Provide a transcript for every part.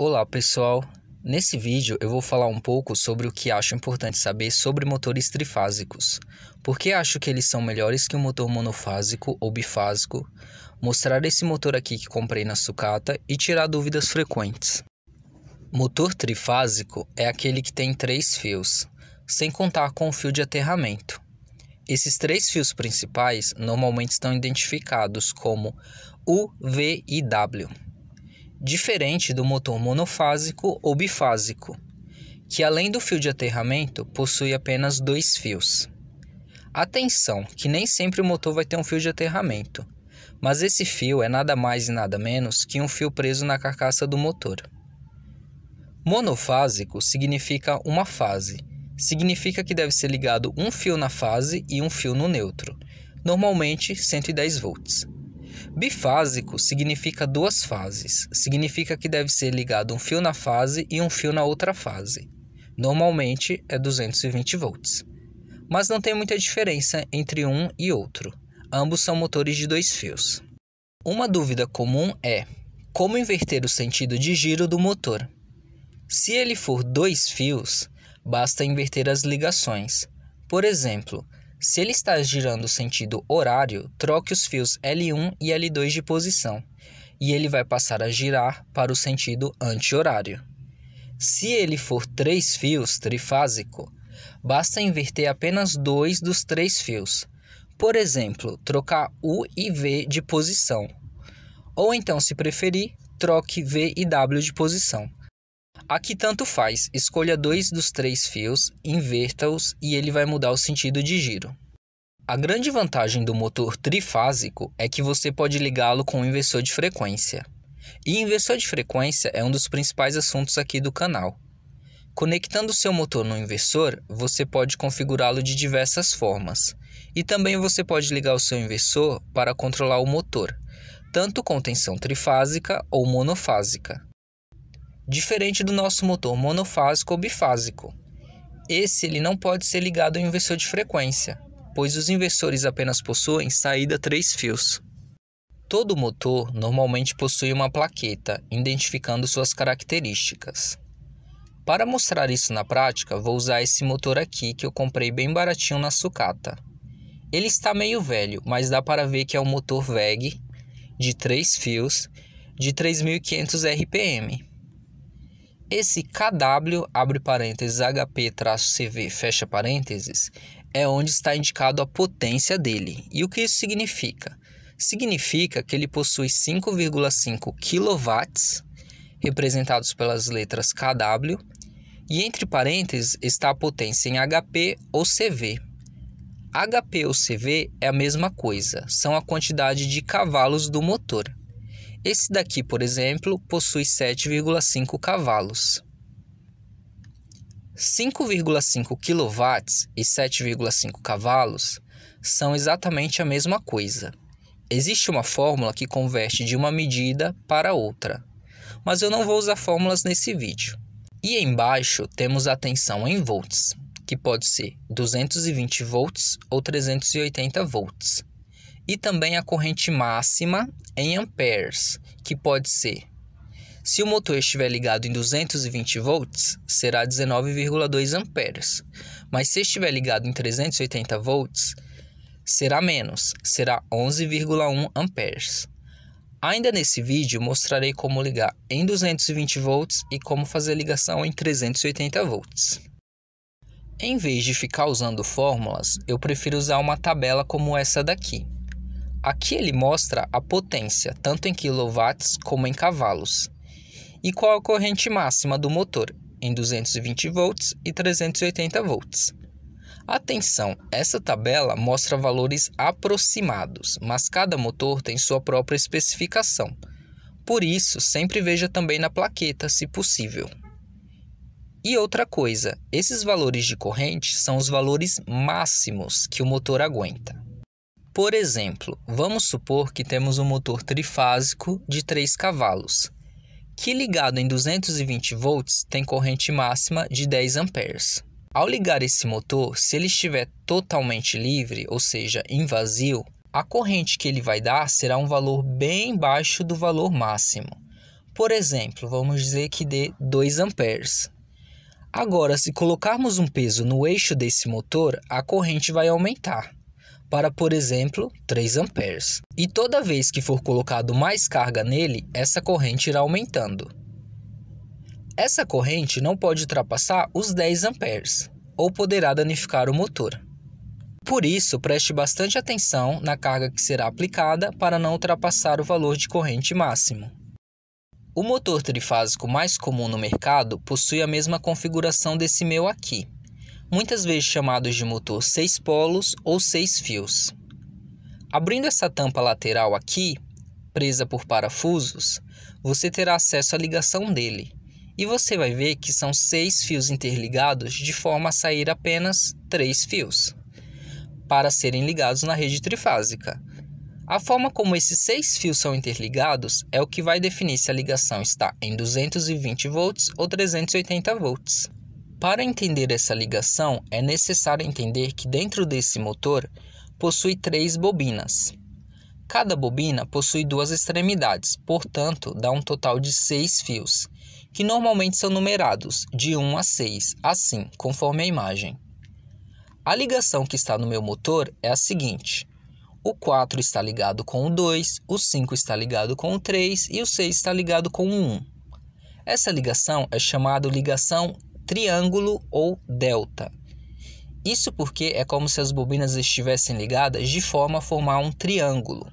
Olá pessoal, nesse vídeo eu vou falar um pouco sobre o que acho importante saber sobre motores trifásicos, por que acho que eles são melhores que o um motor monofásico ou bifásico, mostrar esse motor aqui que comprei na sucata e tirar dúvidas frequentes. Motor trifásico é aquele que tem três fios, sem contar com o fio de aterramento. Esses três fios principais normalmente estão identificados como U, V e W diferente do motor monofásico ou bifásico, que além do fio de aterramento possui apenas dois fios. Atenção, que nem sempre o motor vai ter um fio de aterramento, mas esse fio é nada mais e nada menos que um fio preso na carcaça do motor. Monofásico significa uma fase, significa que deve ser ligado um fio na fase e um fio no neutro, normalmente 110 volts. Bifásico significa duas fases, significa que deve ser ligado um fio na fase e um fio na outra fase. Normalmente é 220 volts. Mas não tem muita diferença entre um e outro. Ambos são motores de dois fios. Uma dúvida comum é como inverter o sentido de giro do motor. Se ele for dois fios, basta inverter as ligações. Por exemplo, se ele está girando sentido horário, troque os fios L1 e L2 de posição, e ele vai passar a girar para o sentido anti-horário. Se ele for três fios trifásico, basta inverter apenas dois dos três fios. Por exemplo, trocar U e V de posição. Ou então, se preferir, troque V e W de posição. Aqui tanto faz, escolha dois dos três fios, inverta-os e ele vai mudar o sentido de giro. A grande vantagem do motor trifásico é que você pode ligá-lo com um inversor de frequência. E inversor de frequência é um dos principais assuntos aqui do canal. Conectando seu motor no inversor, você pode configurá-lo de diversas formas. E também você pode ligar o seu inversor para controlar o motor, tanto com tensão trifásica ou monofásica diferente do nosso motor monofásico ou bifásico. Esse ele não pode ser ligado ao inversor de frequência, pois os inversores apenas possuem saída três fios. Todo motor normalmente possui uma plaqueta identificando suas características. Para mostrar isso na prática, vou usar esse motor aqui que eu comprei bem baratinho na sucata. Ele está meio velho, mas dá para ver que é um motor VEG de 3 fios de 3.500 RPM. Esse KW, abre parênteses, HP-CV, fecha parênteses, é onde está indicado a potência dele. E o que isso significa? Significa que ele possui 5,5 kW, representados pelas letras KW, e entre parênteses está a potência em HP ou CV. HP ou CV é a mesma coisa, são a quantidade de cavalos do motor. Esse daqui, por exemplo, possui 7,5 cavalos. 5,5 kW e 7,5 cavalos são exatamente a mesma coisa. Existe uma fórmula que converte de uma medida para outra, mas eu não vou usar fórmulas nesse vídeo. E embaixo temos a tensão em volts, que pode ser 220 volts ou 380 volts, e também a corrente máxima em amperes, que pode ser se o motor estiver ligado em 220 volts, será 19,2 amperes, mas se estiver ligado em 380 volts, será menos, será 11,1 amperes. Ainda nesse vídeo mostrarei como ligar em 220 volts e como fazer ligação em 380 volts. Em vez de ficar usando fórmulas, eu prefiro usar uma tabela como essa daqui. Aqui ele mostra a potência, tanto em quilowatts como em cavalos, e qual a corrente máxima do motor, em 220 volts e 380 volts. Atenção, essa tabela mostra valores aproximados, mas cada motor tem sua própria especificação. Por isso, sempre veja também na plaqueta, se possível. E outra coisa, esses valores de corrente são os valores máximos que o motor aguenta. Por exemplo, vamos supor que temos um motor trifásico de 3 cavalos, que ligado em 220 volts tem corrente máxima de 10 amperes. Ao ligar esse motor, se ele estiver totalmente livre, ou seja, em vazio, a corrente que ele vai dar será um valor bem baixo do valor máximo. Por exemplo, vamos dizer que dê 2 amperes. Agora, se colocarmos um peso no eixo desse motor, a corrente vai aumentar para, por exemplo, 3 amperes. E toda vez que for colocado mais carga nele, essa corrente irá aumentando. Essa corrente não pode ultrapassar os 10 amperes, ou poderá danificar o motor. Por isso, preste bastante atenção na carga que será aplicada para não ultrapassar o valor de corrente máximo. O motor trifásico mais comum no mercado possui a mesma configuração desse meu aqui, muitas vezes chamados de motor seis polos ou seis fios. Abrindo essa tampa lateral aqui, presa por parafusos, você terá acesso à ligação dele, e você vai ver que são seis fios interligados de forma a sair apenas três fios, para serem ligados na rede trifásica. A forma como esses seis fios são interligados é o que vai definir se a ligação está em 220 volts ou 380 volts. Para entender essa ligação, é necessário entender que dentro desse motor possui três bobinas. Cada bobina possui duas extremidades, portanto, dá um total de seis fios, que normalmente são numerados de 1 a 6, assim, conforme a imagem. A ligação que está no meu motor é a seguinte: o 4 está ligado com o 2, o 5 está ligado com o 3 e o 6 está ligado com o 1. Essa ligação é chamada ligação triângulo ou delta. Isso porque é como se as bobinas estivessem ligadas de forma a formar um triângulo.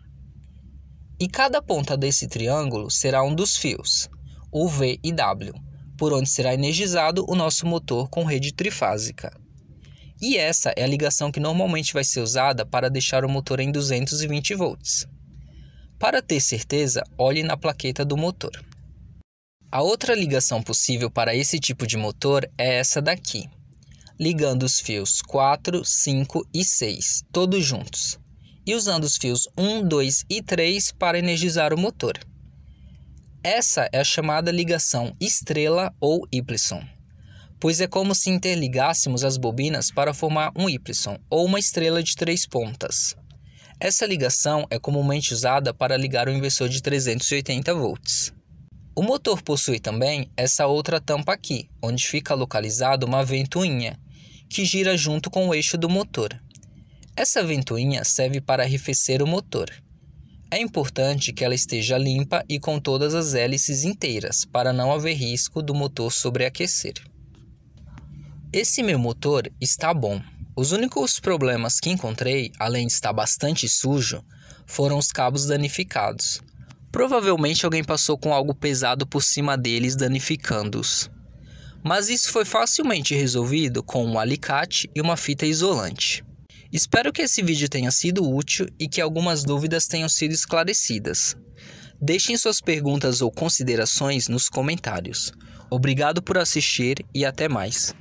E cada ponta desse triângulo será um dos fios, o V e W, por onde será energizado o nosso motor com rede trifásica. E essa é a ligação que normalmente vai ser usada para deixar o motor em 220 volts. Para ter certeza, olhe na plaqueta do motor. A outra ligação possível para esse tipo de motor é essa daqui, ligando os fios 4, 5 e 6, todos juntos, e usando os fios 1, 2 e 3 para energizar o motor. Essa é a chamada ligação estrela ou Y, pois é como se interligássemos as bobinas para formar um Y ou uma estrela de três pontas. Essa ligação é comumente usada para ligar um inversor de 380 volts. O motor possui também essa outra tampa aqui, onde fica localizada uma ventoinha, que gira junto com o eixo do motor. Essa ventoinha serve para arrefecer o motor. É importante que ela esteja limpa e com todas as hélices inteiras, para não haver risco do motor sobreaquecer. Esse meu motor está bom. Os únicos problemas que encontrei, além de estar bastante sujo, foram os cabos danificados. Provavelmente alguém passou com algo pesado por cima deles, danificando-os. Mas isso foi facilmente resolvido com um alicate e uma fita isolante. Espero que esse vídeo tenha sido útil e que algumas dúvidas tenham sido esclarecidas. Deixem suas perguntas ou considerações nos comentários. Obrigado por assistir e até mais.